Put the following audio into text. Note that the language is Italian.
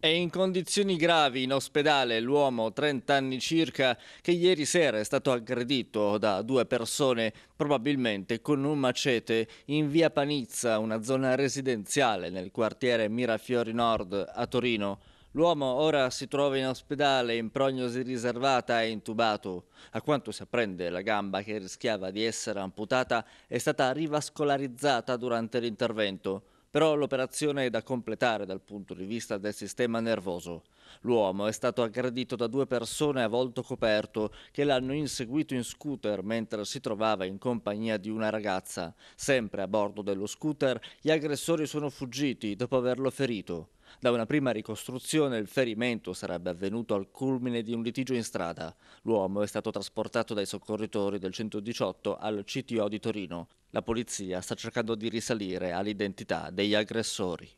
È in condizioni gravi in ospedale l'uomo, 30 anni circa, che ieri sera è stato aggredito da due persone, probabilmente con un macete, in via Panizza, una zona residenziale nel quartiere Mirafiori Nord a Torino. L'uomo ora si trova in ospedale in prognosi riservata e intubato. A quanto si apprende, la gamba che rischiava di essere amputata è stata rivascolarizzata durante l'intervento però l'operazione è da completare dal punto di vista del sistema nervoso. L'uomo è stato aggredito da due persone a volto coperto che l'hanno inseguito in scooter mentre si trovava in compagnia di una ragazza. Sempre a bordo dello scooter, gli aggressori sono fuggiti dopo averlo ferito. Da una prima ricostruzione il ferimento sarebbe avvenuto al culmine di un litigio in strada. L'uomo è stato trasportato dai soccorritori del 118 al CTO di Torino. La polizia sta cercando di risalire all'identità degli aggressori.